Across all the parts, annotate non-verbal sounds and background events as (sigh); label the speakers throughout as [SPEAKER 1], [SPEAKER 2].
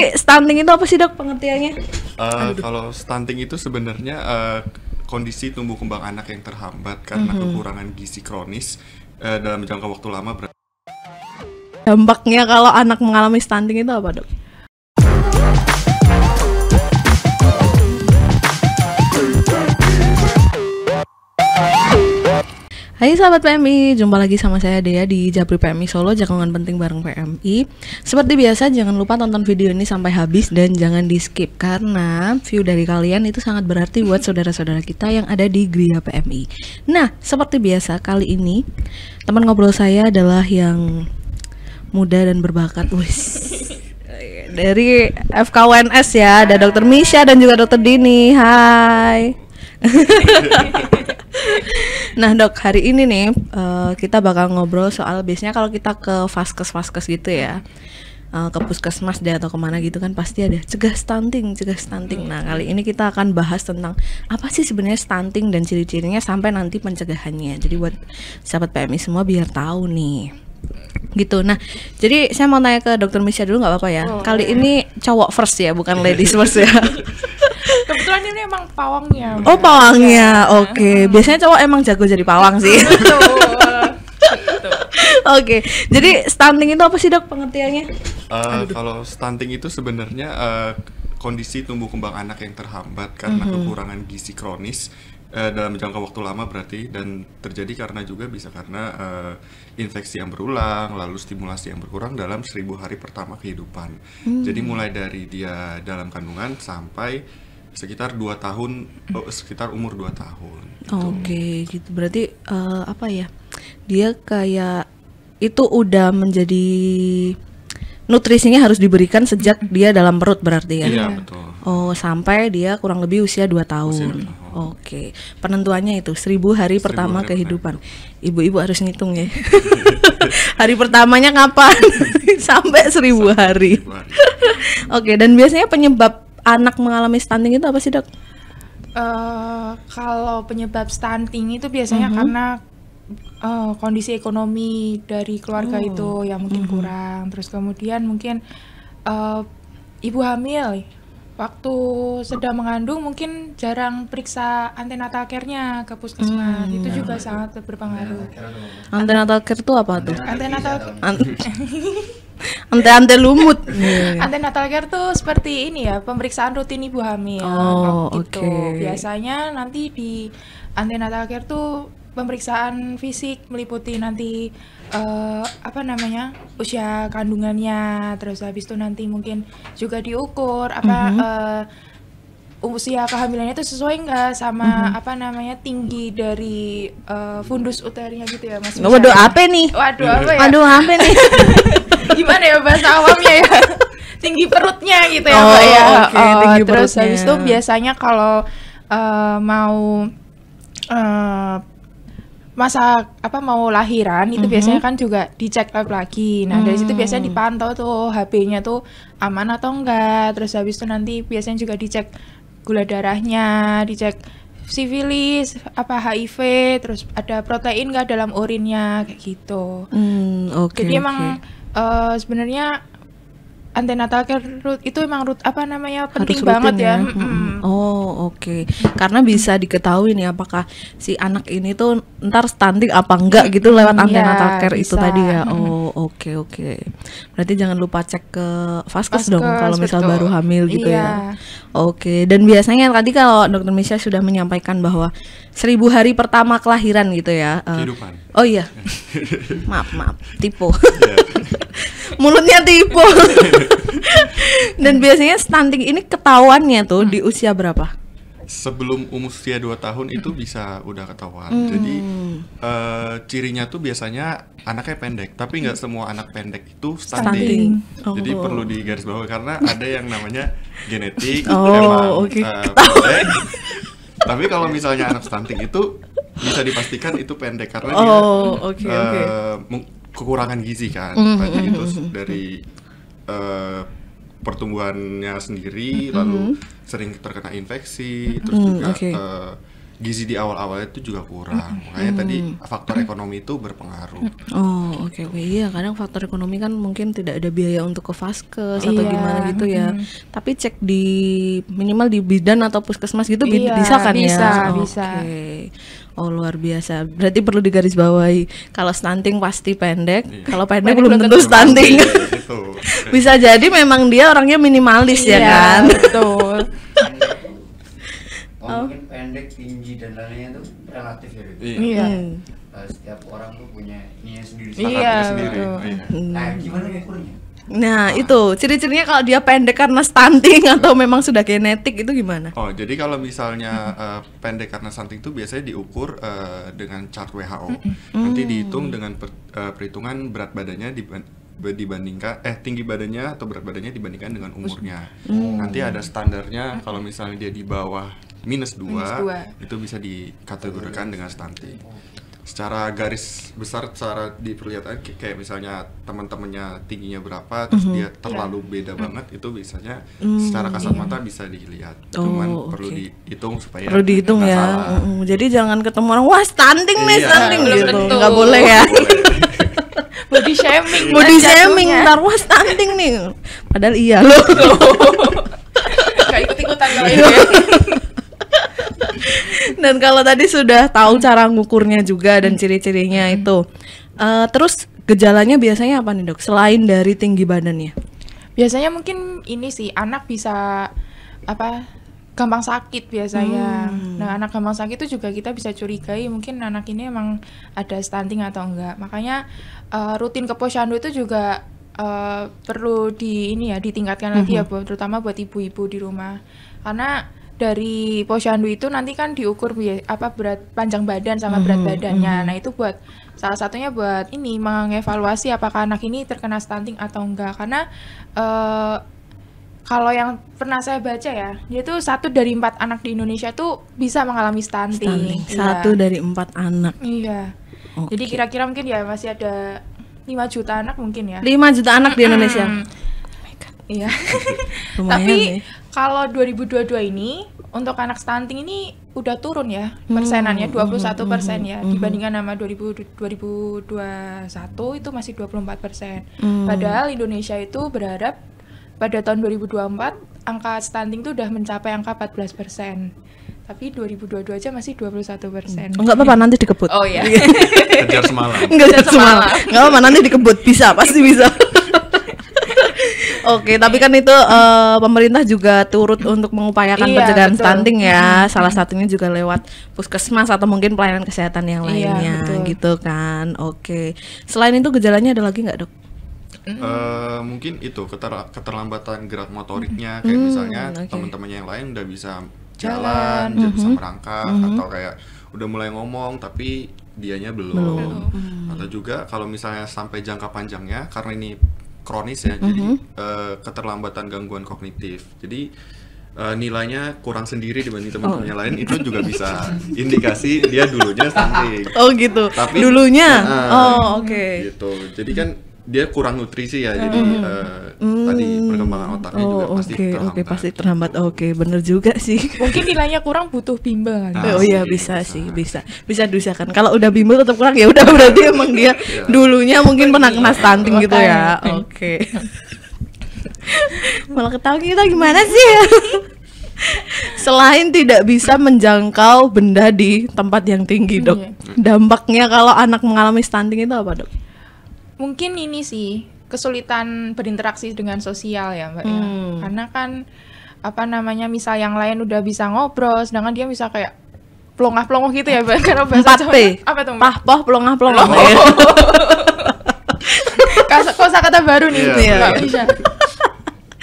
[SPEAKER 1] Berarti stunting itu apa sih dok pengertiannya?
[SPEAKER 2] Uh, kalau stunting itu sebenarnya uh, kondisi tumbuh kembang anak yang terhambat karena mm -hmm. kekurangan gizi kronis uh, dalam jangka waktu lama. Ber
[SPEAKER 1] Dampaknya kalau anak mengalami stunting itu apa dok? Hai sahabat PMI, jumpa lagi sama saya Dea di Japri PMI Solo, jangkungan Penting bareng PMI Seperti biasa, jangan lupa tonton video ini sampai habis dan jangan di skip Karena view dari kalian itu sangat berarti buat saudara-saudara kita yang ada di Gria PMI Nah, seperti biasa, kali ini teman ngobrol saya adalah yang muda dan berbakat wih. dari FKWNS ya, ada Dr. Misha dan juga Dr. Dini. Hai. (laughs) nah dok hari ini nih uh, kita bakal ngobrol soal biasanya kalau kita ke vaskes vaskes gitu ya uh, ke puskesmas deh atau kemana gitu kan pasti ada cegah stunting cegah stunting nah kali ini kita akan bahas tentang apa sih sebenarnya stunting dan ciri-cirinya sampai nanti pencegahannya jadi buat sahabat PMI semua biar tahu nih gitu nah jadi saya mau tanya ke dokter Misha dulu nggak apa-apa ya oh, kali ya. ini cowok first ya bukan ladies first ya (laughs)
[SPEAKER 3] kebetulan ini emang pawangnya. Oh,
[SPEAKER 1] pawangnya. Iya. Oke. Okay. Hmm. Biasanya cowok emang jago jadi pawang sih. (laughs) Oke, okay. jadi stunting itu apa sih dok pengertiannya? Uh,
[SPEAKER 2] kalau stunting itu sebenarnya uh, kondisi tumbuh kembang anak yang terhambat karena mm -hmm. kekurangan gizi kronis uh, dalam jangka waktu lama berarti dan terjadi karena juga bisa karena uh, infeksi yang berulang lalu stimulasi yang berkurang dalam seribu hari pertama kehidupan. hmm. Jadi mulai dari dia dalam kandungan sampai sekitar dua tahun oh, sekitar umur dua tahun
[SPEAKER 1] gitu. oke okay, gitu berarti uh, apa ya dia kayak itu udah menjadi nutrisinya harus diberikan sejak dia dalam perut berarti ya. Iya, betul. Oh, sampai dia kurang lebih usia dua tahun. tahun. Oke. Okay. Penentuannya itu seribu hari seribu pertama hari kehidupan. Ibu-ibu harus ngitung ya. (laughs) hari pertamanya kapan? (laughs) sampai 1000 hari. (laughs) Oke, okay, dan biasanya penyebab anak mengalami stunting itu apa sih dok?
[SPEAKER 3] Uh, kalau penyebab stunting itu biasanya mm -hmm. karena uh, kondisi ekonomi dari keluarga oh. itu yang mungkin mm -hmm. kurang, terus kemudian mungkin uh, ibu hamil waktu sedang mengandung mungkin jarang periksa antenatal care-nya ke puskesmas. Hmm. Itu juga sangat berpengaruh.
[SPEAKER 1] Antenatal care itu apa tuh? Antenatal Ante-ante lumut. (laughs)
[SPEAKER 3] Antenatal care tuh seperti ini ya, pemeriksaan rutin ibu hamil. Oh, gitu. Okay. Biasanya nanti di antenatal care tuh pemeriksaan fisik meliputi nanti uh, apa namanya usia kandungannya terus habis itu nanti mungkin juga diukur apa mm -hmm. uh, usia kehamilannya itu sesuai nggak sama mm -hmm. apa namanya tinggi dari uh, fundus uterinya gitu ya mas Bisa. waduh apa nih waduh
[SPEAKER 4] apa ya waduh apa nih
[SPEAKER 3] (laughs) gimana ya bahasa awamnya ya (laughs) tinggi perutnya gitu ya oh, mbak ya okay, oh, tinggi terus perutnya. habis itu biasanya kalau uh, mau uh, masa apa mau lahiran itu mm -hmm. biasanya kan juga dicek lab lagi. Nah, mm -hmm. dari situ hmm. biasanya dipantau tuh HP-nya tuh aman atau enggak. Terus habis itu nanti biasanya juga dicek gula darahnya, dicek sifilis, apa HIV, terus ada protein enggak dalam urinnya kayak gitu.
[SPEAKER 1] Mm, okay, Jadi emang
[SPEAKER 3] okay. uh, eh, sebenarnya antenatal care root itu emang root apa namanya penting Harus banget ya. ya. Mm -mm.
[SPEAKER 1] Oh oke, okay. karena bisa diketahui nih apakah si anak ini tuh ntar stunting apa enggak gitu lewat antenatal iya, care itu tadi ya. Oh oke okay, oke. Okay. Berarti jangan lupa cek ke vaskes dong kalau misal baru hamil gitu ya. iya. ya. Oke okay. dan biasanya tadi kalau dokter Misha sudah menyampaikan bahwa seribu hari pertama kelahiran gitu ya. Uh, Kehidupan. Oh iya, (laughs) maaf maaf tipu. Iya. (laughs) mulutnya tipu (laughs) dan biasanya stunting ini ketahuannya tuh di usia berapa
[SPEAKER 2] sebelum umur usia dua tahun itu bisa udah ketahuan. Hmm. Jadi uh, cirinya tuh biasanya anaknya pendek, tapi nggak semua anak pendek itu stunting. stunting. Oh. Jadi perlu digarisbawahi karena ada yang namanya genetik oh, emang okay. uh, eh, pendek. tapi kalau misalnya anak stunting itu bisa dipastikan itu pendek karena oh, dia okay, uh, okay kekurangan gizi kan mm -hmm. tadi itu mm-hmm. dari uh, pertumbuhannya sendiri mm -hmm. lalu sering terkena infeksi mm -hmm. terus juga mm-hmm. okay. uh, eh, gizi di awal-awalnya itu juga kurang mm -hmm. makanya tadi mm-hmm. faktor ekonomi itu berpengaruh
[SPEAKER 4] oh
[SPEAKER 1] oke okay. iya kadang faktor ekonomi kan mungkin tidak ada biaya untuk ke vaskes atau iya. gimana gitu ya mm. tapi cek di minimal di bidan atau puskesmas gitu iya, bisa kan bisa, ya bisa oh, bisa okay. Oh luar biasa. Berarti perlu digarisbawahi kalau stunting pasti pendek, iya. kalau pendek belum tentu stunting. Iya, (laughs) Bisa jadi memang dia orangnya minimalis ya iya, ya kan. Betul.
[SPEAKER 4] oh, mungkin pendek, tinggi dan lainnya itu relatif ya. Gitu. Iya. Uh, setiap orang tuh punya ininya sendiri. Iya. Sendiri. Betul. Iya. Hmm. Nah gimana kurnya?
[SPEAKER 1] Nah, itu ciri-cirinya kalau dia pendek karena stunting (laughs) atau memang sudah genetik itu gimana?
[SPEAKER 2] Oh, jadi kalau misalnya uh, pendek karena stunting itu biasanya diukur uh, dengan chart WHO. Nanti hmm. dihitung dengan per, uh, perhitungan berat badannya dibandingkan eh tinggi badannya atau berat badannya dibandingkan dengan umurnya. Hmm. Nanti ada standarnya kalau misalnya dia di bawah minus dua itu bisa dikategorikan dengan stunting secara garis besar secara diperlihatkan kayak misalnya teman-temannya tingginya berapa terus mm -hmm. dia iya. terlalu yeah. beda mm -hmm. banget itu biasanya mm -hmm. secara kasat iya. mata yeah. bisa dilihat oh, cuman okay. perlu dihitung supaya perlu dihitung ya salah. Mm
[SPEAKER 1] -hmm. jadi jangan ketemu orang wah standing nih iya, standing gitu iya. tentu. nggak boleh ya (laughs) body shaming kan body shaming ntar wah standing nih padahal iya loh (laughs) ikut ikutan lagi ya dan kalau tadi sudah tahu hmm. cara ngukurnya juga dan hmm. ciri-cirinya hmm. itu. Uh, terus gejalanya biasanya apa nih, Dok? Selain dari tinggi badannya.
[SPEAKER 3] Biasanya mungkin ini sih anak bisa apa gampang sakit biasanya. Hmm. Nah, anak gampang sakit itu juga kita bisa curigai mungkin anak ini emang ada stunting atau enggak. Makanya uh, rutin ke posyandu itu juga uh, perlu di ini ya ditingkatkan mm -hmm. ya, bu, terutama buat ibu-ibu di rumah. Karena dari posyandu itu nanti kan diukur apa berat panjang badan sama -hmm. berat hmm, badannya. -hmm. Nah, itu buat salah satunya buat ini mengevaluasi apakah anak ini terkena stunting atau enggak karena uh, kalau yang pernah saya baca ya, yaitu satu dari empat anak di Indonesia tuh bisa mengalami stunting. stunting. Ya. Satu dari
[SPEAKER 1] empat anak. Iya. Okay.
[SPEAKER 3] Jadi kira-kira mungkin ya masih ada lima juta anak mungkin ya. Lima juta anak di Indonesia. Mm -hmm. Oh iya. Tapi ya. Kalau 2022 ini untuk anak stunting ini udah turun ya persenannya 21 hmm, hmm, persen ya hmm, dibandingkan sama 2000, 2021 itu masih 24 persen. Padahal Indonesia itu berharap pada tahun
[SPEAKER 1] 2024
[SPEAKER 3] angka stunting itu udah mencapai angka 14 persen tapi 2022 aja masih 21 persen. Enggak apa-apa nanti dikebut. Oh iya. Kejar semalam. Enggak semalam. Enggak
[SPEAKER 1] apa-apa nanti dikebut bisa pasti bisa. Oke, tapi kan itu uh, pemerintah juga turut untuk mengupayakan iya, pencegahan betul. stunting ya. Salah satunya juga lewat puskesmas atau mungkin pelayanan kesehatan yang iya, lainnya iya, gitu kan. Oke. Selain itu gejalanya ada lagi nggak, Dok?
[SPEAKER 2] Uh, mungkin itu keter keterlambatan gerak motoriknya kayak mm, misalnya okay. teman-temannya yang lain udah bisa jalan, jalan udah mm bisa mm-hmm. merangkak mm -hmm. atau kayak udah mulai ngomong tapi dianya belum, belum. -hmm. atau juga kalau misalnya sampai jangka panjangnya karena ini kronis ya, mm -hmm. jadi uh, keterlambatan gangguan kognitif. Jadi uh, nilainya kurang sendiri dibanding teman-temannya oh. lain itu juga bisa indikasi dia dulunya stunting. Oh gitu. Tapi dulunya. Uh, oh oke. Okay. Gitu. Jadi kan dia kurang nutrisi ya, hmm. jadi eh, uh, hmm. tadi perkembangan
[SPEAKER 1] otaknya oh, juga okay, pasti terhambat. Oke, okay, pasti terhambat. Oke, okay, bener juga sih. Mungkin nilainya kurang butuh bimbel. Kan? Nah, oh iya bisa, bisa sih, bisa. Bisa diusahakan. Kalau udah bimbel tetap kurang ya udah berarti emang dia (laughs) iya. dulunya mungkin pernah kena stunting gitu ya. Oke. Okay. (laughs) Malah ketawa kita gitu, gimana sih (laughs) Selain tidak bisa menjangkau benda di tempat yang tinggi, Dok. Iya. Dampaknya kalau anak mengalami stunting itu apa, Dok?
[SPEAKER 3] mungkin ini sih kesulitan berinteraksi dengan sosial ya mbak ya. hmm. ya karena kan apa namanya misal yang lain udah bisa ngobrol sedangkan dia bisa kayak pelongah pelongoh gitu ya mbak karena bahasa Jawa apa tuh mbak? poh pelongah pelongoh oh. ya. (laughs) kosa kata baru nih yeah. mbak Bisa.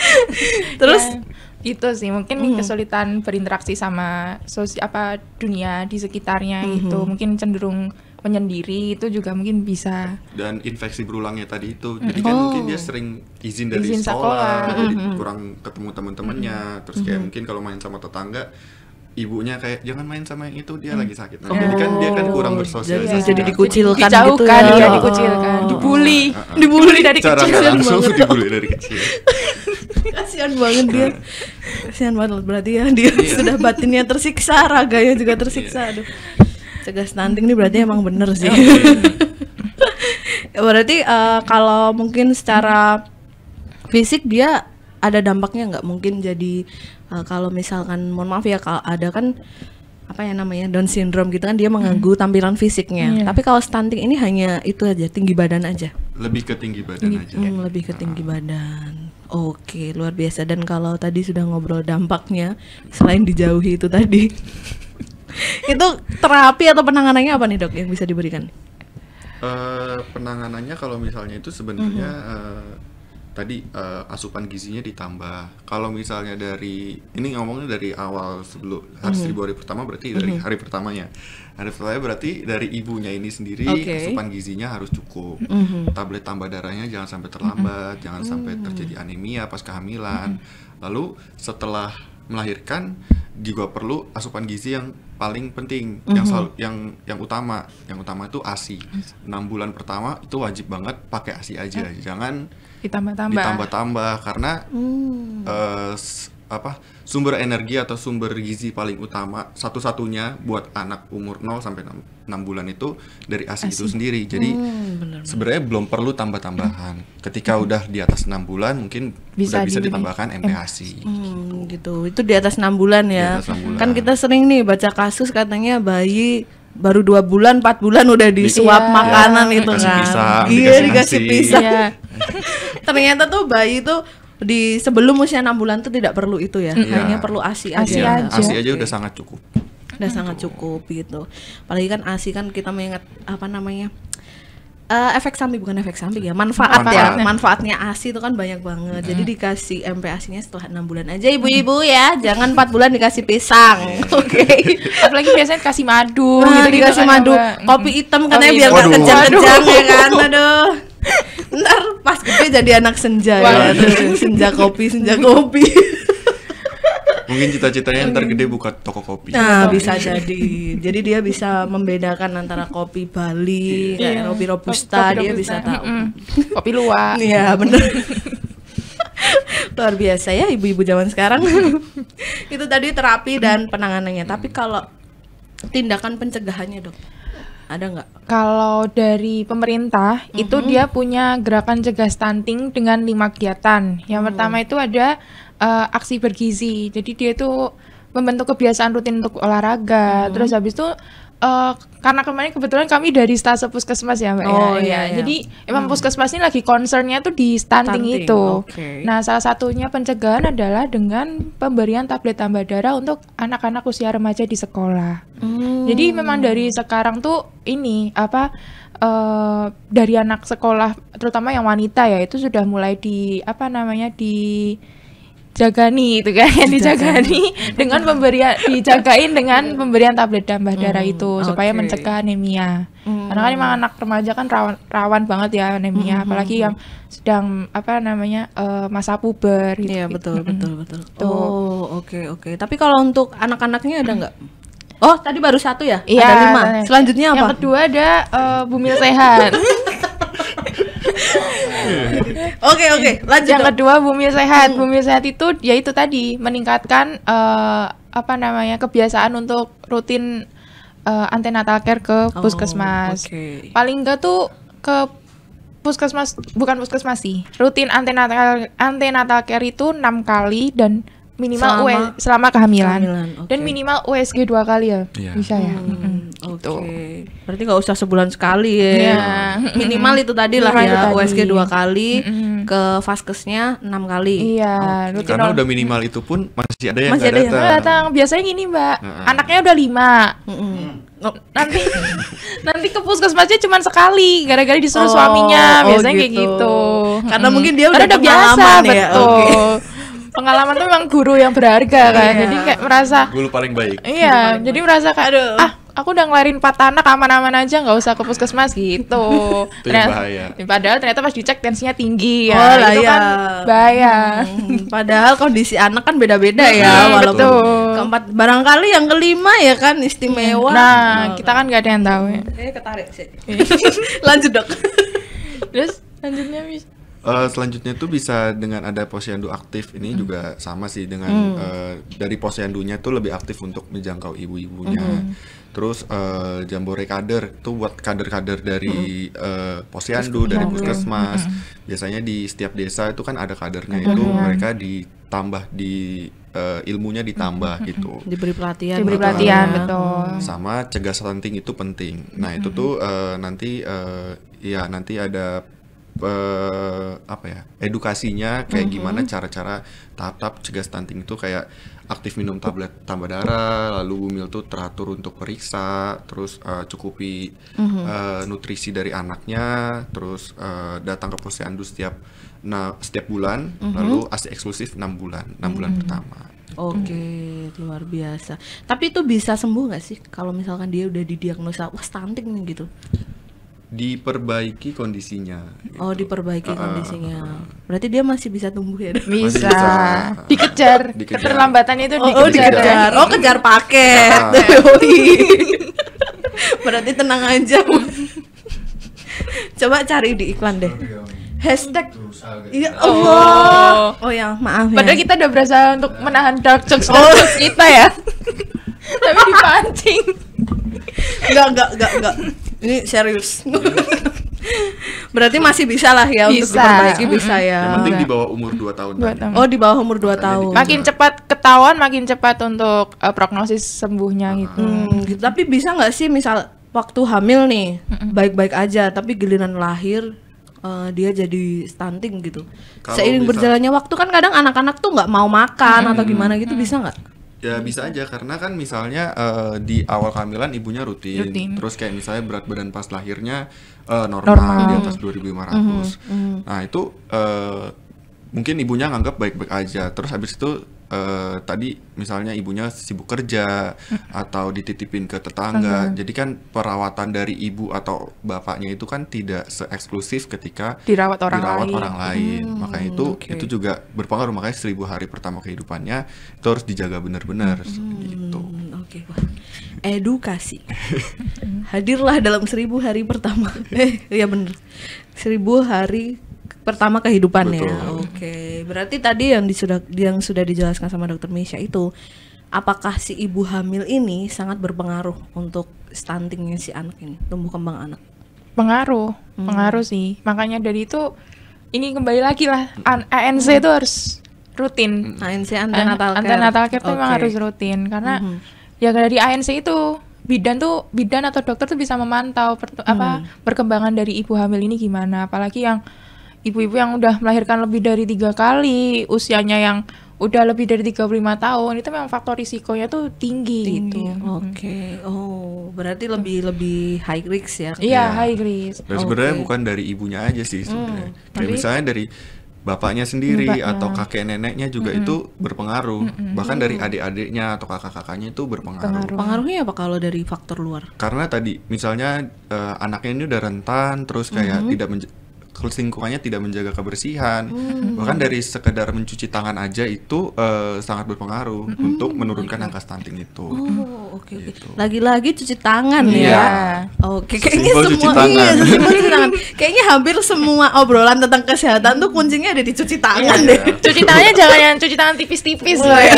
[SPEAKER 3] (laughs) terus ya, itu sih mungkin mm kesulitan berinteraksi sama sosial apa dunia di sekitarnya mm -hmm. gitu hmm. mungkin cenderung penyendiri itu juga mungkin bisa
[SPEAKER 2] dan infeksi berulangnya tadi itu jadi kan oh. mungkin dia sering izin dari izin sekolah, sekolah. mm -hmm. kurang ketemu teman-temannya mm -hmm. terus kayak mm -hmm. mungkin kalau main sama tetangga ibunya kayak jangan main sama yang itu dia hmm. lagi sakit nah, oh. jadi kan dia kan oh. kurang bersosialisasi jadi, jadi dikucilkan
[SPEAKER 1] gitu dijauhkan gitu ya. oh. dikucilkan oh. dibully uh, -huh. dibully dari Cara kecil langsung dibully dari kecil (laughs) kasihan banget dia kasihan banget berarti ya dia yeah. sudah batinnya tersiksa raganya juga tersiksa iya. aduh tegas stunting ini berarti emang bener sih. Okay. Iya, iya, iya. (laughs) berarti uh, kalau mungkin secara fisik dia ada dampaknya nggak mungkin jadi uh, kalau misalkan mohon maaf ya kalau ada kan apa ya namanya Down syndrome gitu kan dia mengganggu hmm. tampilan fisiknya. Yeah. Tapi kalau stunting ini hanya itu aja tinggi badan aja.
[SPEAKER 2] Lebih ke tinggi badan tinggi,
[SPEAKER 1] aja. Hmm, lebih ke tinggi uh. badan. Oke, luar biasa. Dan kalau tadi sudah ngobrol dampaknya selain dijauhi itu tadi. (laughs) (laughs) itu terapi atau penanganannya apa nih dok yang bisa diberikan?
[SPEAKER 2] Uh, penanganannya kalau misalnya itu sebenarnya mm -hmm. uh, tadi uh, asupan gizinya ditambah. Kalau misalnya dari ini ngomongnya dari awal sebelum hari mm -hmm. hari pertama berarti mm -hmm. dari mhm. hari pertamanya. Hari pertama berarti dari ibunya ini sendiri okay. asupan gizinya harus cukup. Mm -hmm. Tablet tambah darahnya jangan sampai terlambat, mm -hmm. jangan sampai mhm. terjadi anemia pas kehamilan. Mm -hmm. Lalu setelah melahirkan juga perlu asupan gizi yang paling penting mm-hmm. yang mhm. selalu yang yang utama yang utama itu asi enam bulan pertama itu wajib banget pakai asi aja eh. jangan ditambah-tambah ditambah-tambah karena
[SPEAKER 3] mm.
[SPEAKER 2] uh, apa sumber energi atau sumber gizi paling utama satu-satunya buat anak umur 0 sampai 6, bulan itu dari ASI, itu sendiri. Jadi hmm, sebenarnya belum perlu tambah-tambahan. Hmm. Ketika hmm. udah di atas 6 bulan mungkin bisa udah bisa ditambahkan MPASI.
[SPEAKER 1] Hmm, gitu. gitu. Itu di atas 6 bulan ya. 6 bulan. Kan kita sering nih baca kasus katanya bayi baru dua bulan empat bulan udah disuap iya. makanan iya. itu kan pisang, iya dikasih pisang, dikasih (laughs) pisang. ternyata tuh bayi tuh di sebelum usia enam bulan tuh tidak perlu itu ya, mm. hanya iya. perlu asi iya, aja. Asi aja, asi iya. aja
[SPEAKER 2] udah sangat cukup.
[SPEAKER 1] Udah hmm. sangat cukup gitu. Apalagi kan asi kan kita mengingat apa namanya? uh, efek samping bukan efek samping ya manfaat, ya. manfaat ya manfaatnya asi itu kan banyak banget hmm. jadi dikasih MP asinya setelah enam bulan
[SPEAKER 4] aja ibu-ibu
[SPEAKER 1] ya jangan empat bulan dikasih pisang (laughs) oke okay. apalagi biasanya kasih madu nah, gitu, dikasih kan ya, madu kan, kopi hitam katanya oh, biar nggak kejang-kejang ya kan aduh ntar pas gede jadi anak senja ya senja kopi senja kopi
[SPEAKER 2] mungkin cita-citanya ntar gede buka toko kopi nah bisa
[SPEAKER 1] jadi jadi dia bisa membedakan antara kopi Bali yeah. kayak kopi iya. robusta kopi dia robusta. bisa tahu mm -mm. kopi luar. iya bener luar biasa ya ibu-ibu zaman sekarang itu tadi terapi dan penanganannya tapi kalau tindakan pencegahannya dok ada nggak?
[SPEAKER 3] Kalau dari pemerintah mm -hmm. itu dia punya gerakan cegah stunting dengan lima kegiatan. Yang hmm. pertama itu ada uh, aksi bergizi. Jadi dia itu membentuk kebiasaan rutin untuk olahraga. Terus habis itu Uh, karena kemarin kebetulan kami dari stase puskesmas ya mbak ya? oh, ya. Iya, iya. Jadi emang hmm. puskesmas ini lagi concernnya tuh di stunting, stunting itu. Okay. Nah salah satunya pencegahan adalah dengan pemberian tablet tambah darah untuk anak-anak usia remaja di sekolah. Hmm. Jadi memang dari sekarang tuh ini apa uh, dari anak sekolah terutama yang wanita ya itu sudah mulai di apa namanya di dijagani itu kan yang dijagani dengan pemberian dijagain dengan pemberian tablet tambah darah hmm, itu supaya mencegah anemia hmm. karena kan emang anak remaja kan rawan rawan banget ya anemia hmm, hmm apalagi hmm. yang sedang apa namanya uh, masa puber gitu. Iya betul hmm. betul
[SPEAKER 1] betul. Gitu. Oh oke oke. Okay. Tapi kalau untuk anak-anaknya ada nggak? Oh tadi baru satu ya? Iya. Ada lima. Selanjutnya apa? Yang kedua ada uh, eh, bumil sehat. (laughs) Oke okay, oke, okay. lanjut. Yang dong.
[SPEAKER 3] kedua bumi sehat. Bumi sehat itu yaitu tadi meningkatkan uh, apa namanya kebiasaan untuk rutin uh, eh, antenatal care ke oh, puskesmas. Okay. Paling enggak tuh ke puskesmas bukan puskesmas sih. Rutin antenatal antenatal care itu enam kali dan minimal selama, US, selama kehamilan, kehamilan okay. dan minimal USG dua kali ya yeah. bisa ya hmm,
[SPEAKER 1] mm -hmm. Gitu. oke okay. berarti nggak usah sebulan sekali ya yeah. minimal mm -hmm. itu tadi lah ya tadi. USG dua kali mm -hmm. ke vaskesnya enam kali iya okay. karena udah
[SPEAKER 2] minimal itu pun masih ada yang masih ada datang. yang datang
[SPEAKER 3] biasanya gini mbak mm -hmm. anaknya udah lima hmm. Oh. nanti (laughs) nanti ke puskesmasnya cuma sekali gara-gara disuruh oh, suaminya biasanya oh gitu. kayak gitu, gitu. karena mm. mungkin dia udah, udah biasa ya? betul okay pengalaman tuh memang guru yang berharga kan yeah. jadi kayak merasa
[SPEAKER 2] guru paling baik
[SPEAKER 3] iya paling jadi baik. merasa kayak Aduh. ah aku udah ngelarin empat anak aman-aman aja nggak usah ke puskesmas gitu (laughs) ternyata, ya, padahal
[SPEAKER 1] ternyata pas dicek tensinya tinggi ya oh, lah itu ya. kan bahaya hmm, hmm. padahal kondisi anak kan beda-beda hmm, ya walaupun betul. keempat barangkali yang kelima ya kan istimewa hmm, nah oh, kita kan nggak ada yang tahu ya
[SPEAKER 3] eh, ketarik sih (laughs) (laughs) lanjut dok terus lanjutnya bisa
[SPEAKER 2] Uh, selanjutnya itu bisa dengan ada posyandu aktif ini mm. juga sama sih dengan mm. uh, dari posyandunya tuh lebih aktif untuk menjangkau ibu-ibunya. Mm. Terus uh, eh, jambore kader itu buat kader-kader dari mm. uh, posyandu, dari puskesmas. Mm. Biasanya di setiap desa itu kan ada kadernya itu mereka ditambah di uh, ilmunya ditambah mm gitu. Hmm. Diberi
[SPEAKER 1] pelatihan. Diberi pelatihan hmm. betul.
[SPEAKER 2] Sama cegah stunting itu penting. Nah, itu hmm. tuh uh, nanti uh, ya nanti ada uh, apa ya edukasinya kayak mm -hmm. gimana cara-cara tahap-tahap cegah stunting itu kayak aktif minum tablet tambah darah lalu bumil tuh teratur untuk periksa terus uh, cukupi mm -hmm. uh, nutrisi dari anaknya terus uh, datang ke posyandu setiap nah setiap bulan mm -hmm. lalu asi eksklusif enam bulan enam mm -hmm. bulan mhm. pertama
[SPEAKER 1] Oke, okay, gitu. luar biasa. Tapi itu bisa sembuh nggak sih kalau misalkan dia udah didiagnosa wah stunting nih gitu?
[SPEAKER 2] diperbaiki kondisinya. Oh, gitu. Oh, diperbaiki uh, kondisinya.
[SPEAKER 1] Berarti dia masih bisa tumbuh ya? Bisa. bisa.
[SPEAKER 3] Dikejar.
[SPEAKER 1] dikejar. Keterlambatannya itu oh, oh dikejar. Oh, dikejar. Oh, kejar paket. Ah, (laughs) Berarti tenang aja. Coba cari di iklan deh. Hashtag Iya oh. Oh, oh ya, maaf ya. Padahal kita udah berasa untuk ya. menahan dark jokes oh. kita ya. (laughs) Tapi dipancing. Enggak, enggak, enggak, enggak. Ini serius. (laughs) Berarti masih bisa lah ya bisa. untuk diperbaiki bisa ya. Yang penting di
[SPEAKER 2] bawah umur 2 tahun. tahun.
[SPEAKER 1] Oh, di bawah umur 2 tahun. Makin cepat ketahuan makin cepat untuk uh, prognosis sembuhnya ah. gitu. hmm. gitu. Hmm, Tapi bisa nggak sih misal waktu hamil nih baik-baik aja tapi giliran lahir uh, dia jadi stunting gitu. Kalau Seiring bisa. berjalannya waktu kan kadang anak-anak tuh nggak mau makan hmm. atau gimana gitu hmm. bisa nggak?
[SPEAKER 2] Ya hmm. bisa aja karena kan misalnya uh, di awal kehamilan ibunya rutin, rutin. terus kayak misalnya berat badan pas lahirnya uh, normal, normal di atas 2500. Mm -hmm. Nah, itu uh, mungkin ibunya nganggap baik-baik aja. Terus habis itu uh, tadi misalnya ibunya sibuk kerja (laughs) atau dititipin ke tetangga. Jadi kan perawatan dari ibu atau bapaknya itu kan tidak seeksklusif ketika
[SPEAKER 1] dirawat orang dirawat lain. orang lain. Hmm,
[SPEAKER 2] Makanya itu okay. itu juga berpengaruh. Makanya seribu hari pertama kehidupannya itu harus dijaga benar-benar hmm,
[SPEAKER 1] hmm gitu. Oke, okay. edukasi. (laughs) Hadirlah dalam seribu hari pertama. (laughs) Eh, ya benar. Seribu hari pertama kehidupannya. Oke, okay. berarti tadi yang sudah yang sudah dijelaskan sama dokter Misha itu apakah si ibu hamil ini sangat berpengaruh untuk stuntingnya si anak ini, tumbuh kembang anak? Pengaruh, hmm. pengaruh sih. Makanya
[SPEAKER 3] dari itu ini kembali lagi lah ANC hmm. itu harus rutin. ANC antenatal care. Antenatal care itu okay. memang harus rutin karena hmm. ya dari ANC itu bidan tuh bidan atau dokter tuh bisa memantau hmm. apa perkembangan dari ibu hamil ini gimana apalagi yang ibu-ibu yang udah melahirkan lebih dari tiga kali, usianya yang udah lebih dari 35 tahun itu memang faktor risikonya tuh tinggi, tinggi. gitu. Oke. Okay. Oh,
[SPEAKER 1] berarti lebih hmm. lebih high risk ya. Iya, ya. high risk. Dan sebenarnya
[SPEAKER 2] bukan dari ibunya aja sih sebenarnya. Hmm, Kayak misalnya dari bapaknya sendiri bapaknya. atau eh. kakek neneknya juga -hmm. itu berpengaruh. -hmm. Bahkan dari adik-adiknya atau kakak-kakaknya itu berpengaruh. Pengaruh.
[SPEAKER 1] Pengaruhnya apa kalau dari faktor luar?
[SPEAKER 2] Karena tadi misalnya uh, anaknya ini udah rentan terus kayak mm -hmm. tidak lingkungannya tidak menjaga kebersihan hmm. bahkan dari sekedar mencuci tangan aja itu uh, sangat berpengaruh hmm. untuk menurunkan angka stunting itu.
[SPEAKER 1] Oh oke okay, gitu. lagi-lagi cuci tangan yeah. ya. Iya. Oke okay. kayaknya semua cuci iya, tangan. Iya, cuci tangan. kayaknya hampir semua obrolan tentang kesehatan tuh kuncinya ada di cuci tangan yeah. deh. Cuci tangannya jangan yang cuci tangan tipis-tipis loh ya. Iya,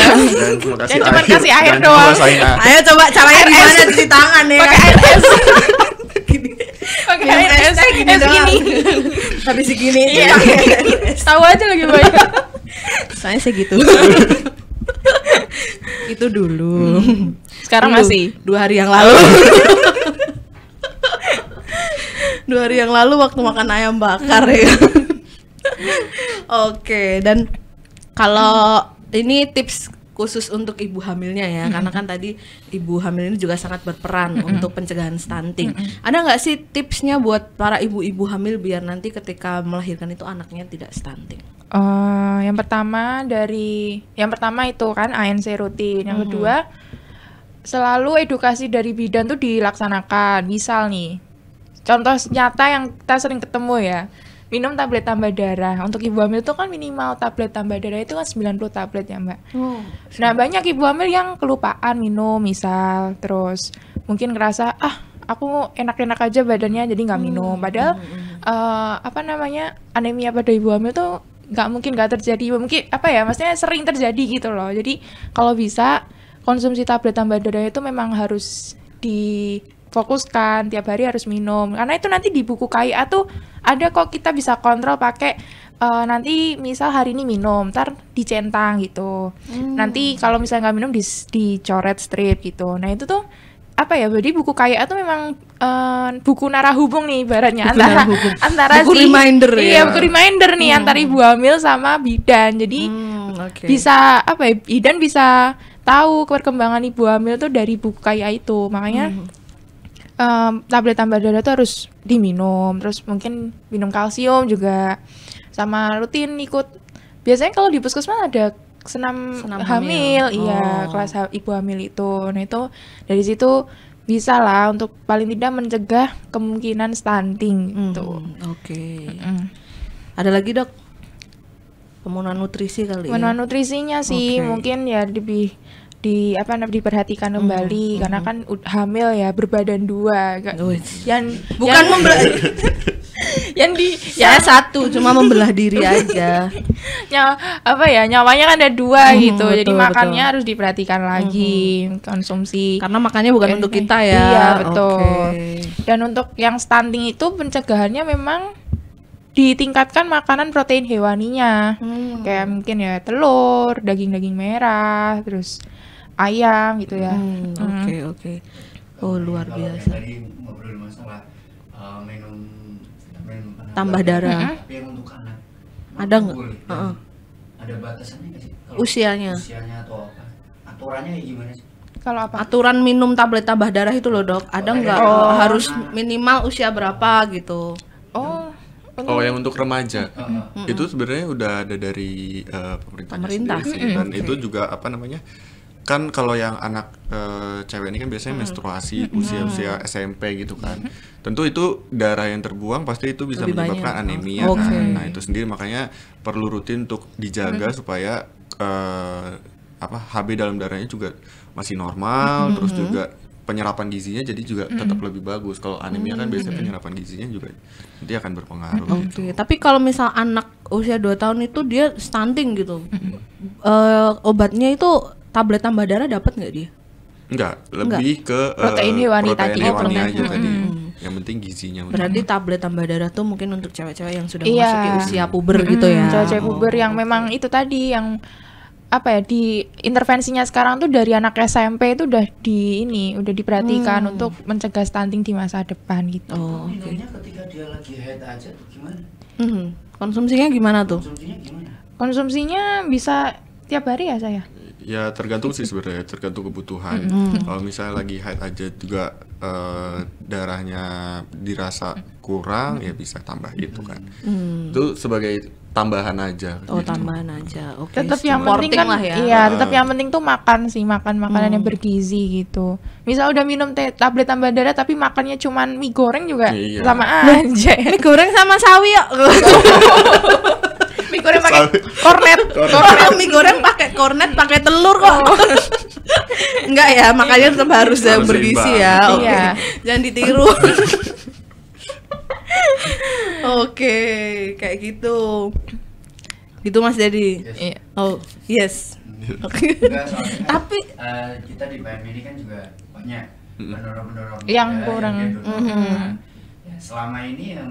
[SPEAKER 4] dan cuma kasih air doang. Ayo coba caranya gimana cuci tangan
[SPEAKER 1] ya? Pakai air es. (laughs) pakai air es, gini es gini. (laughs) Tapi segini. ya Tahu aja lagi banyak. Saya segitu. (laughs) itu dulu. Hmm. Sekarang dulu, masih dua hari yang lalu. (laughs) dua hari yang lalu waktu makan ayam bakar ya. Oke, okay, dan kalau ini tips khusus untuk ibu hamilnya ya hmm. karena kan tadi ibu hamil ini juga sangat berperan hmm. untuk pencegahan stunting hmm. ada nggak sih tipsnya buat para ibu-ibu hamil biar nanti ketika melahirkan itu anaknya tidak stunting
[SPEAKER 3] uh, yang pertama dari yang pertama itu kan ANC rutin yang hmm. kedua selalu edukasi dari bidan tuh dilaksanakan misal nih contoh nyata yang kita sering ketemu ya minum tablet tambah darah. Untuk ibu hamil itu kan minimal tablet tambah darah itu kan 90 tablet ya, Mbak. Oh, nah, banyak ibu hamil yang kelupaan minum misal terus mungkin ngerasa ah aku enak-enak aja badannya jadi nggak hmm, minum hmm, padahal hmm. uh, apa namanya anemia pada ibu hamil tuh nggak mungkin nggak terjadi mungkin apa ya maksudnya sering terjadi gitu loh jadi kalau bisa konsumsi tablet tambah darah itu memang harus di fokuskan tiap hari harus minum karena itu nanti di buku KIA tuh ada kok kita bisa kontrol pakai uh, nanti misal hari ini minum ntar dicentang gitu hmm. nanti kalau misalnya nggak minum di dicoret strip gitu nah itu tuh apa ya jadi buku kaya tuh memang uh, buku hubung nih baratnya antara antara buku si, reminder ya. iya ya. buku reminder nih hmm. antara ibu hamil sama bidan jadi hmm, okay. bisa apa ya bidan bisa tahu perkembangan ibu hamil tuh dari buku kaya itu makanya hmm um, tablet tambah darah tuh harus diminum terus mungkin minum kalsium juga sama rutin ikut biasanya kalau di puskesmas ada senam, senam hamil, iya Oh. iya kelas ibu hamil itu nah itu dari situ bisa lah untuk paling tidak mencegah kemungkinan stunting hmm, gitu. itu Oke.
[SPEAKER 1] Okay. Mm Ada lagi dok pemenuhan nutrisi kali. Pemenuhan ya? nutrisinya sih okay. mungkin
[SPEAKER 3] ya lebih di apa namanya diperhatikan kembali mm, mm, karena mm-hmm. kan hamil ya berbadan dua gak, yang bukan yang, membelah (laughs) yang di ya satu cuma membelah diri aja (laughs) ya apa ya nyawanya kan ada dua mm, gitu betul, jadi makannya harus diperhatikan lagi mm, konsumsi karena makannya bukan okay. Eh, untuk eh, kita ya iya betul okay. dan untuk yang stunting itu pencegahannya memang ditingkatkan makanan protein hewaninya hmm. kayak mungkin ya telur daging-daging merah terus ayam gitu ya. Hmm, oke oke. Oh luar biasa.
[SPEAKER 4] Tadi ngobrol masalah uh, minum, minum tambah darah. Tapi yang untuk anak ada nggak? Uh -uh. Ada batasannya nggak sih? usianya. Usianya atau apa? Aturannya gimana sih?
[SPEAKER 1] Kalau apa? Aturan minum tablet tambah darah itu loh dok, ada nggak oh, oh, harus minimal usia berapa gitu? Oh, Oh, yang
[SPEAKER 2] untuk remaja uh itu sebenarnya udah ada dari uh, pemerintah, pemerintah. Sendiri sih. Mm -hmm. dan okay. itu juga apa namanya kan kalau yang anak e, cewek ini kan biasanya hmm. menstruasi usia-usia hmm. SMP gitu kan. Tentu itu darah yang terbuang pasti itu bisa Lebih menyebabkan banyak. anemia okay. kan. Nah, itu sendiri makanya perlu rutin untuk dijaga hmm. supaya e, apa HB dalam darahnya juga masih normal, hmm. terus juga penyerapan gizinya jadi juga mm. tetap lebih bagus. Kalau anemia kan biasanya penyerapan gizinya juga nanti akan berpengaruh. Mm.
[SPEAKER 1] Gitu. tapi kalau misal anak usia 2 tahun itu dia stunting gitu. Mm. Uh, obatnya itu tablet tambah darah dapat nggak dia? Enggak, lebih Enggak. ke eh, protein hewani tadi. Hewani oh, aja hmm. Yang penting gizinya. Berarti utama. tablet tambah darah tuh mungkin untuk cewek-cewek yang sudah iya. memasuki usia puber hmm. gitu ya. Cewek-cewek
[SPEAKER 3] puber oh, yang memang
[SPEAKER 1] itu tadi yang apa ya
[SPEAKER 3] di intervensinya sekarang tuh dari anak SMP itu udah di ini udah diperhatikan hmm. untuk mencegah stunting di masa depan gitu. Oh, okay.
[SPEAKER 4] ketika dia lagi head aja tuh gimana?
[SPEAKER 3] Hmm. Konsumsinya gimana tuh?
[SPEAKER 4] Konsumsinya gimana?
[SPEAKER 3] Konsumsinya bisa tiap hari ya saya.
[SPEAKER 2] Ya tergantung sih sebenarnya, tergantung kebutuhan. Mm -hmm. Kalau misalnya lagi haid aja juga uh, darahnya dirasa kurang, mm -hmm. ya bisa tambah itu kan.
[SPEAKER 4] Mm.
[SPEAKER 1] -hmm.
[SPEAKER 2] Itu sebagai tambahan aja. Oh gitu.
[SPEAKER 1] tambahan aja, oke. Okay. Tetap yang penting kan, lah ya. Iya,
[SPEAKER 3] tetap uh, yang penting tuh makan sih, makan makanan mm. yang bergizi gitu. Misal udah minum tablet tambah darah tapi makannya cuman mie goreng juga iya. sama aja. mie goreng sama sawi yuk. (laughs)
[SPEAKER 4] mie goreng pakai kornet. Kornet mie goreng
[SPEAKER 1] pakai kornet pakai telur kok. Oh. (laughs) Enggak ya, makanya tetap harus, yang bergizi ya. Iya. Oke. Jangan ditiru.
[SPEAKER 4] (laughs)
[SPEAKER 1] Oke, kayak gitu. Gitu Mas Dedi. Yes. Iya. Oh, yes.
[SPEAKER 4] Oke. Kan, Tapi eh, kita di BM ini kan juga banyak pendorong-pendorong yang kurang. Gitu. Mm-hmm. Nah, ya selama ini yang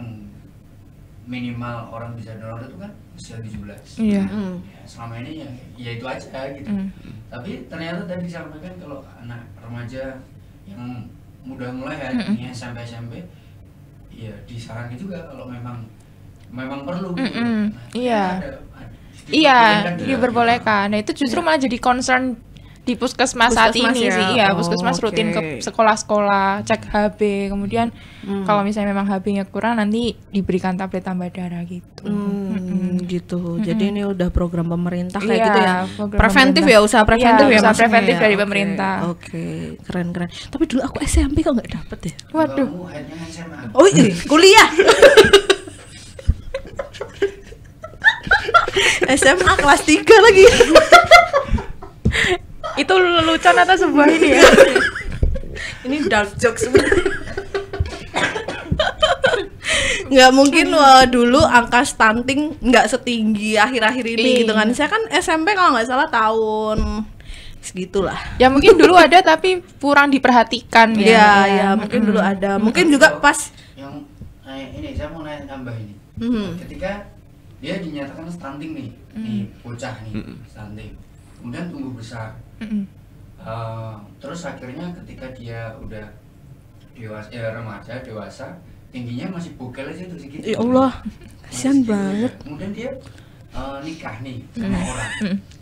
[SPEAKER 4] minimal orang bisa download itu kan usia 17 iya. Hmm. Ya, selama ini ya, ya itu aja gitu mm. tapi ternyata tadi disampaikan kalau anak remaja yang mudah mulai ya mm -mm. SMP SMP ya disarankan juga kalau memang memang perlu mm -mm. Gitu. Hmm. Nah, iya ada, ada, Iya, diperbolehkan.
[SPEAKER 3] Nah, itu justru iya. malah jadi concern di puskesmas, puskesmas saat ini ya? sih ya oh, puskesmas okay. rutin ke sekolah-sekolah cek HB kemudian hmm. kalau misalnya memang HB-nya kurang nanti diberikan tablet tambah darah gitu
[SPEAKER 1] hmm, hmm. gitu hmm. jadi ini udah program pemerintah kayak yeah, gitu ya preventif ya, pemerintah. Iya, ya usaha preventif yeah, ya usaha preventif ya? dari okay. pemerintah oke okay. keren keren tapi dulu aku SMP kok nggak dapet ya waduh oh iya kuliah SMA (laughs) kelas 3 lagi (laughs) itu lelucon atau sebuah ini ya (laughs) ini dark jokes nggak mungkin wah, eh, dulu angka stunting nggak setinggi akhir-akhir ini Ii. Iya. gitu kan saya kan SMP kalau nggak salah tahun
[SPEAKER 4] segitulah
[SPEAKER 3] ya mungkin dulu ada tapi kurang
[SPEAKER 1] diperhatikan
[SPEAKER 3] ya ya, ya
[SPEAKER 4] mungkin dulu ada mungkin hmm. juga pas yang ini saya mau nanya tambah ini hmm. ketika dia dinyatakan stunting nih hmm. nih bocah nih hmm. stunting kemudian tumbuh besar Mm-hmm. Uh, terus akhirnya ketika dia udah dewasa ya remaja dewasa tingginya masih bugel aja tuh segitu. Ya Allah,
[SPEAKER 1] kasihan
[SPEAKER 3] banget. Ya.
[SPEAKER 4] Kemudian dia uh, nikah nih sama mm. orang.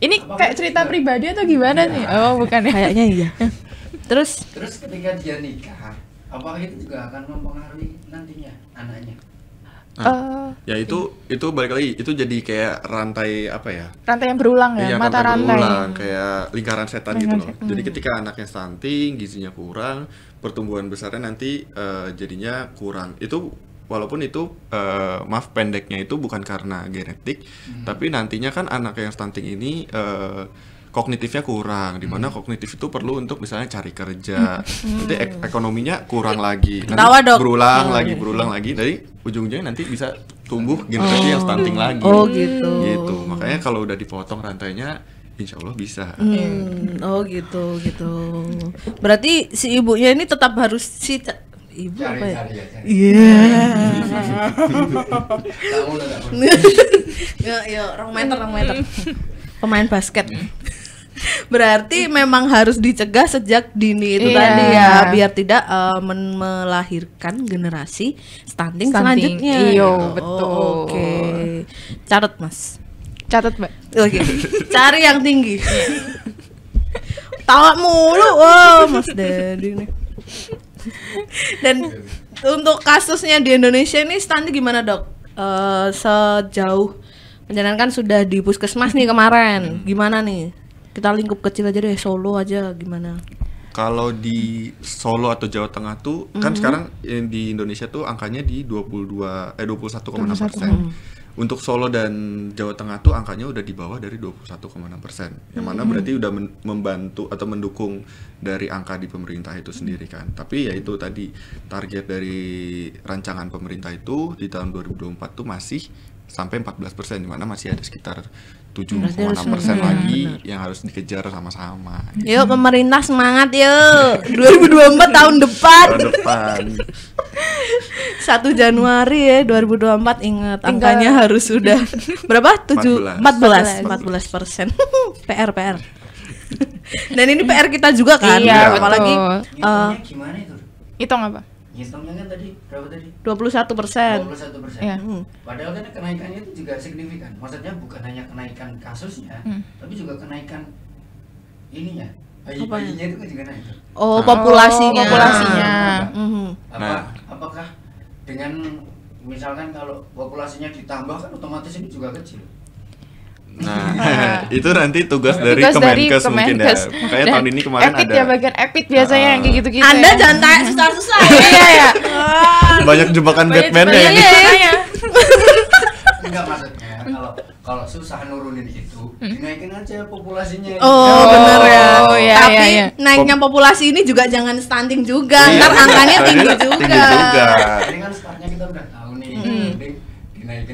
[SPEAKER 4] Ini Apa kayak cerita itu?
[SPEAKER 3] pribadi atau gimana nah. nih? Iya. Oh, bukan ya. Kayaknya iya. (laughs)
[SPEAKER 4] Terus terus ketika dia nikah, apakah itu juga akan mempengaruhi nantinya anaknya? uh,
[SPEAKER 2] ya itu itu balik lagi itu jadi kayak rantai apa ya?
[SPEAKER 4] Rantai yang berulang ya,
[SPEAKER 2] ya mata rantai, rantai berulang kayak lingkaran setan lingkaran gitu loh. Setan. Jadi ketika anaknya stunting, gizinya kurang, pertumbuhan besarnya nanti uh, jadinya kurang. Itu walaupun itu uh, maaf pendeknya itu bukan karena genetik, hmm. tapi nantinya kan anak yang stunting ini uh, kognitifnya kurang di mana hmm. kognitif itu perlu untuk misalnya cari kerja hmm. nanti ek ekonominya kurang lagi nanti Tawa, dok. berulang hmm. lagi berulang lagi dari ujung-ujungnya nanti bisa tumbuh hmm. generasi oh. yang stunting oh. lagi oh gitu gitu makanya kalau udah dipotong rantainya Insya Allah bisa.
[SPEAKER 1] Hmm. Oh gitu gitu. Berarti si ibunya ini tetap harus si ibu cari, apa ya? Iya. Iya. (laughs) Yuk, yuk, rong meter, rong meter. (laughs) Pemain basket. Hmm. (laughs) Berarti memang harus dicegah sejak dini itu yeah. tadi ya, biar tidak uh, melahirkan generasi stunting, stunting. selanjutnya. Iya, betul. Oke. Okay. Catat, Mas. Catat, Mbak. Oke. Okay. Cari yang tinggi. Tawa mulu, oh Mas Dedi nih. Dan untuk kasusnya di Indonesia ini stunting gimana, Dok? Uh, sejauh menjalankan sudah di puskesmas nih kemarin. Hmm. Gimana nih? kita lingkup kecil aja deh Solo aja gimana
[SPEAKER 2] kalau di Solo atau Jawa Tengah tuh kan mm-hmm. kan sekarang di Indonesia tuh angkanya di 22 eh 21,6 persen untuk Solo dan Jawa Tengah tuh angkanya udah di bawah dari 21,6 persen, yang mana mm-hmm. berarti udah membantu atau mendukung dari angka di pemerintah itu sendiri kan. Tapi ya itu tadi target dari rancangan pemerintah itu di tahun 2024 tuh masih sampai 14 persen, Dimana masih ada sekitar 7,6 persen lagi bener. yang harus dikejar sama-sama.
[SPEAKER 1] Yuk hmm. pemerintah semangat yuk 2024 tahun depan. Tahun depan. 1 (laughs) Januari ya 2024 ingat Tinggal. angkanya harus sudah berapa? 7 14 14 persen. (laughs) PR PR. Dan ini PR kita juga kan, iya, iya apalagi uh,
[SPEAKER 4] gimana itu? Hitung apa? ngitungnya kan tadi berapa tadi? 21 persen. 21 persen. Ya. Hmm. Padahal kan kenaikannya itu juga signifikan. Maksudnya bukan hanya kenaikan kasusnya, hmm. tapi juga kenaikan ininya. Bayi, Bayinya itu kan juga naik. Oh, ah. populasinya. Oh, populasinya. Hmm. Nah. Apa, Apakah dengan misalkan kalau populasinya ditambah kan otomatis ini juga kecil. Nah, (laughs) (laughs) itu nanti tugas dari tugas Kemenkes, dari mungkin ya. Makanya tahun ini kemarin epit ada ya
[SPEAKER 3] bagian epic biasanya uh, yang kayak gitu-gitu. Anda ya. jangan tanya susah-susah. (laughs) Iya ya.
[SPEAKER 4] Banyak jebakan Batman ya iya. iya, iya. Enggak maksudnya kalau kalau susah nurunin itu hmm. dinaikin aja populasinya. Oh, oh benar ya. Oh, oh iya, iya, Tapi iya, iya. naiknya
[SPEAKER 1] populasi ini juga jangan stunting juga. Ntar angkanya tinggi juga. Tinggi juga.
[SPEAKER 4] Ini kan startnya kita
[SPEAKER 1] udah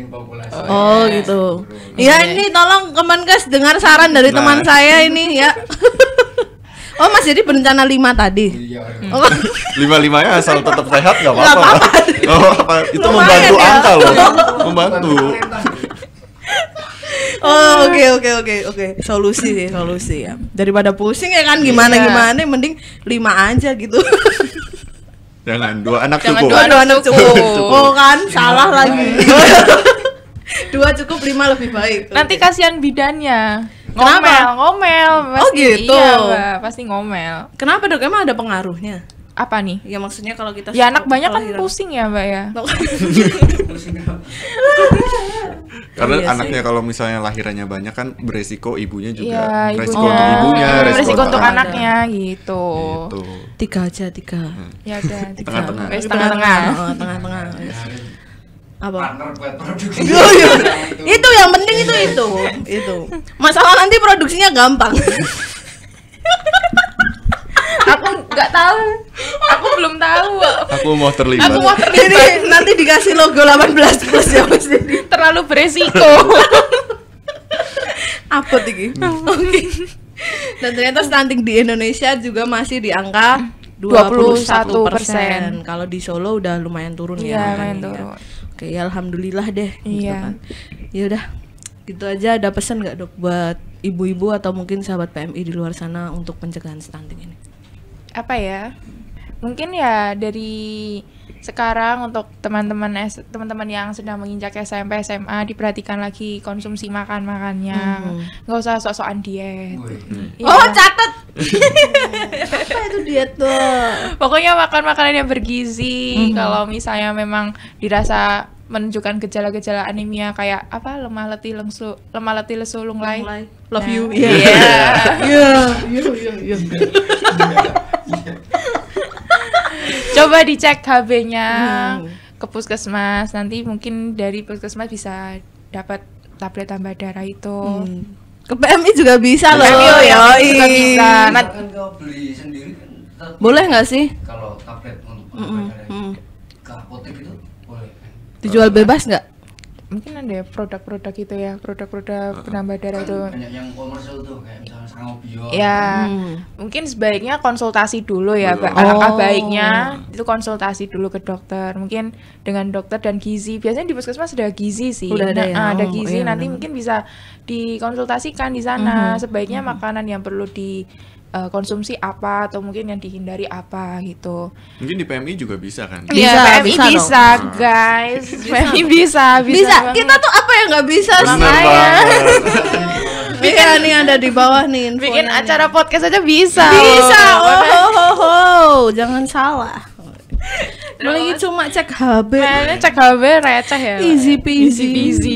[SPEAKER 1] populasi. Oh ya. gitu. Ya ini tolong Kemenkes dengar saran dari nah. teman saya ini ya. (laughs) oh Mas jadi berencana lima tadi. Iya.
[SPEAKER 2] Oh. lima limanya asal tetap sehat nggak apa-apa. Oh, apa, itu Lumayan membantu ya. angka loh. (laughs) membantu.
[SPEAKER 4] Oh oke okay, oke okay, oke
[SPEAKER 1] okay, oke solusi sih solusi ya daripada pusing ya kan gimana yeah. gimana mending lima aja gitu. (laughs)
[SPEAKER 2] Jangan dua anak Jangan cukup. Dua, dua anak cukup. cukup. Oh kan,
[SPEAKER 1] salah iya. lagi. (laughs) dua cukup, lima lebih baik. Nanti kasihan bidannya. Ngomel, Kenapa? ngomel. Oh, pasti, oh gitu. Iya,
[SPEAKER 3] pasti ngomel.
[SPEAKER 1] Kenapa dok? Emang ada pengaruhnya? apa nih? Ya maksudnya kalau kita Ya anak banyak kan pusing ya, Mbak ya.
[SPEAKER 4] (laughs) Karena iya anaknya
[SPEAKER 2] kalau misalnya lahirannya banyak kan beresiko ibunya juga. Ya, beresiko ibunya. untuk
[SPEAKER 3] ibunya, ya, resiko beresiko untuk iya, anaknya ada. gitu.
[SPEAKER 1] gitu. Tiga aja, tiga. Hmm. Ya udah, tiga. Tengah-tengah. Tengah-tengah. Tengah-tengah. Oh, (laughs) ya. Apa? Iya, iya. (laughs) itu yang penting itu itu itu. Masalah nanti produksinya gampang aku nggak tahu aku belum tahu
[SPEAKER 2] aku mau terlibat aku mau terlibat
[SPEAKER 1] Jadi, nanti dikasih logo 18 plus ya mas terlalu beresiko apa tuh oke dan ternyata stunting di Indonesia juga masih di angka 21 persen kalau di Solo udah lumayan turun ya, iya, ya lumayan turun. oke ya alhamdulillah deh gitu iya gitu kan. ya udah gitu aja ada pesan nggak dok buat ibu-ibu atau mungkin sahabat PMI di luar sana untuk pencegahan stunting ini?
[SPEAKER 3] apa ya mungkin ya dari sekarang untuk teman-teman teman-teman yang sedang menginjak SMP SMA diperhatikan lagi konsumsi makan makannya mm-hmm. nggak mm -hmm. usah sok-sokan diet
[SPEAKER 4] mm.
[SPEAKER 3] oh catat (laughs) apa itu diet tuh pokoknya makan makanan yang bergizi mm -hmm. kalau misalnya memang dirasa menunjukkan gejala-gejala anemia kayak apa lemah letih lesu lemah letih lesu lunglai love nah. you iya. (laughs) yeah yeah
[SPEAKER 4] yeah yeah, yeah. yeah.
[SPEAKER 3] (laughs) Coba dicek HB-nya hmm. ke puskesmas. Nanti mungkin dari puskesmas bisa dapat tablet tambah darah itu. Hmm.
[SPEAKER 1] Ke PMI juga
[SPEAKER 4] bisa loh. Oh, iya, iya. juga bisa. Nah, beli sendiri kan? boleh nggak sih? Kalau tablet untuk mm -mm. ke apotek itu boleh. Kan? Dijual bebas
[SPEAKER 1] nggak? mungkin ada
[SPEAKER 3] produk-produk itu ya produk-produk uh, penambah darah kan itu banyak
[SPEAKER 4] yang komersil tuh kayak misalnya sangobion ya hmm.
[SPEAKER 3] mungkin sebaiknya konsultasi dulu ya oh. alangkah baiknya itu konsultasi dulu ke dokter mungkin dengan dokter dan gizi biasanya di puskesmas sudah gizi sih Udah ada, nah, ya? Ah, ada oh, gizi oh, iya, nanti bener. Iya. mungkin bisa dikonsultasikan di sana -huh. Mm-hmm. sebaiknya -huh. Mm-hmm. makanan yang perlu di uh, konsumsi apa atau mungkin yang dihindari apa gitu.
[SPEAKER 2] Mungkin di PMI juga bisa kan?
[SPEAKER 3] Iya, PMI bisa, bisa
[SPEAKER 1] guys. PMI bisa, bisa. Bisa. bisa. Kita tuh apa yang nggak bisa sih? (laughs) bikin ya, nih ada di bawah nih info. bikin acara podcast aja bisa bisa oh, oh, oh, oh. jangan salah lagi cuma cek HB kayaknya cek HB receh ya easy peasy easy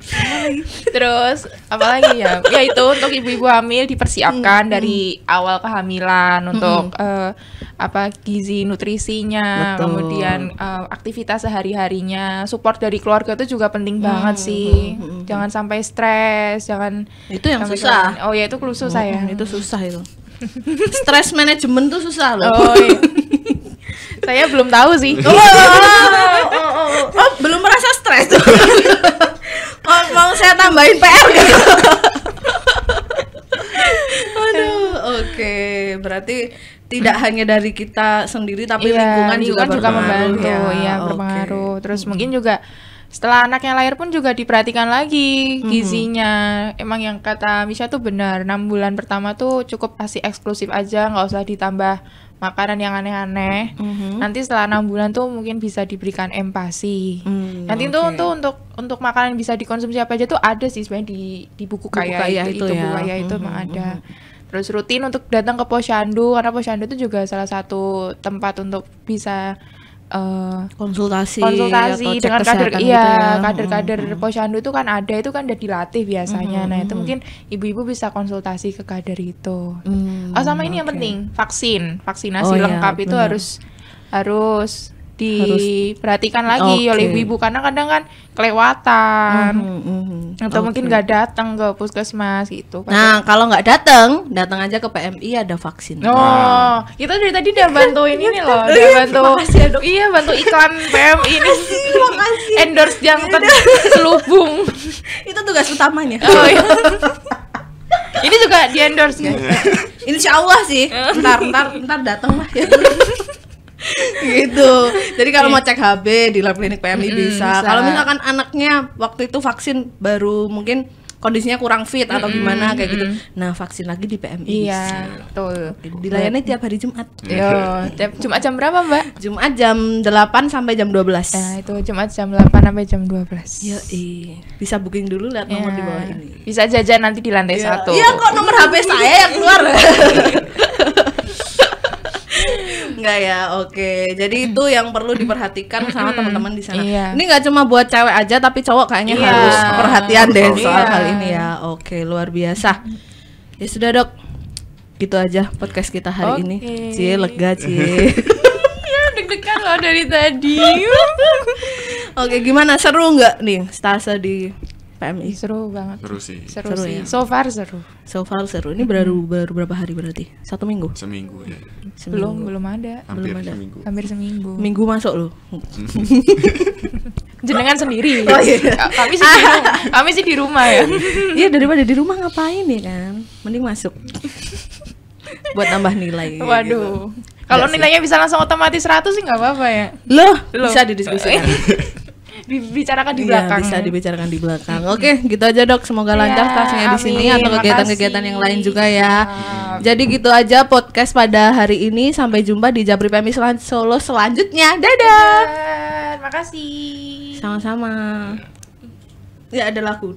[SPEAKER 3] peasy (laughs) terus apalagi ya ya itu untuk ibu-ibu hamil dipersiapkan hmm, dari awal kehamilan untuk hmm. uh, apa gizi nutrisinya Betul. kemudian uh, aktivitas sehari harinya support dari keluarga itu juga penting hmm. banget sih hmm. jangan sampai stres jangan itu yang susah
[SPEAKER 1] oh ya itu susah hmm, ya itu susah itu stres manajemen tuh susah loh oh, iya. saya belum tahu sih oh, oh, oh, oh, oh. oh, oh belum merasa stres
[SPEAKER 4] (laughs) mau saya tambahin PR gitu (laughs)
[SPEAKER 1] aduh oke okay. berarti tidak hanya dari kita sendiri tapi iya, lingkungan, lingkungan juga, juga membantu ya, ya berpengaruh terus mungkin juga
[SPEAKER 3] setelah anaknya lahir pun juga diperhatikan lagi gizinya hmm. emang yang kata Misha tuh benar enam bulan pertama tuh cukup kasih eksklusif aja nggak usah ditambah makanan yang aneh-aneh. Mm-hmm. Nanti setelah enam bulan tuh mungkin bisa diberikan empati Mm, Nanti okay. tuh untuk untuk untuk makanan bisa dikonsumsi apa aja tuh ada sih sebenarnya di di buku kaya, buku kaya itu, itu, itu ya. buku kaya itu mm-hmm. ada. Mm-hmm. Terus rutin untuk datang ke posyandu karena posyandu itu juga salah satu tempat untuk bisa uh, konsultasi konsultasi dengan kader iya gitu ya. kader-kader hmm. posyandu itu kan ada itu kan udah dilatih biasanya hmm. nah itu hmm, hmm. mungkin ibu-ibu bisa konsultasi ke kader itu hmm. oh sama ini okay. yang penting vaksin vaksinasi oh, iya, lengkap ya, itu harus harus diperhatikan lagi okay. oleh ibu-ibu karena kadang kan kelewatan mm -hmm. atau okay. mungkin nggak datang ke puskesmas gitu. Nah
[SPEAKER 1] kalau nggak datang, datang aja ke PMI ada vaksin. Oh, nah.
[SPEAKER 3] kita dari tadi udah bantuin
[SPEAKER 1] ini loh, (laughs) udah iya, bantu. Makasih Iya bantu iklan PMI ini. Endorse yang terselubung. Itu tugas utamanya. Oh iya. (laughs) ini juga di endorse kan? ya Insya Allah sih. (laughs) Ntar ntar ntar datang lah ya gitu. Jadi kalau mau cek HB di lab klinik PMI mm, bisa. bisa. Kalau misalkan anaknya waktu itu vaksin baru mungkin kondisinya kurang fit atau mm, gimana kayak gitu. Nah, vaksin lagi di PMI. Iya, tuh betul. Dilayani tiap hari Jumat. Yo, tiap Jumat jam berapa, Mbak? Jumat jam 8 sampai jam 12. Ya, nah, itu Jumat jam 8 sampai jam
[SPEAKER 3] 12. Yo, iya. Bisa booking dulu lihat nomor ya. di bawah iya. ini. Bisa jajan nanti di lantai iya. satu. Iya, kok nomor HP saya yang keluar. (laughs)
[SPEAKER 1] enggak iya, ya oke jadi itu mm. yang perlu diperhatikan sama teman-teman di sana iya. ini nggak cuma buat cewek aja tapi cowok kayaknya iya. harus perhatian deh soal iya. hal ini ya oke luar biasa ya sudah dok gitu aja podcast kita hari okay. ini cie lega cie (laughs)
[SPEAKER 3] ya deg-degan loh dari tadi (laughs)
[SPEAKER 1] oke gimana seru nggak nih stase di FMI seru banget seru sih seru, seru sih ya. so far seru so far seru ini baru hmm. baru berapa hari berarti satu minggu seminggu ya seminggu. belum belum ada hampir belum ada seminggu. hampir seminggu minggu masuk loh (laughs)
[SPEAKER 3] jenengan sendiri (laughs) oh, iya. kami sih di rumah, kami sih di rumah ya (laughs)
[SPEAKER 1] iya daripada di rumah ngapain ya kan mending masuk buat tambah nilai waduh iya, gitu. kalau nilainya
[SPEAKER 3] bisa langsung otomatis 100 sih nggak apa-apa ya
[SPEAKER 1] loh, loh bisa didiskusikan
[SPEAKER 3] dibicarakan di iya, belakang. bisa
[SPEAKER 1] dibicarakan di belakang. Oke, gitu aja dok. Semoga iya, lancar ya, tasnya di sini atau kegiatan-kegiatan yang lain juga ya. Jadi gitu aja podcast pada hari ini. Sampai jumpa di Jabri Pemis Solo selanjutnya. Dadah. terima kasih Sama-sama.
[SPEAKER 4] Ya ada lagu.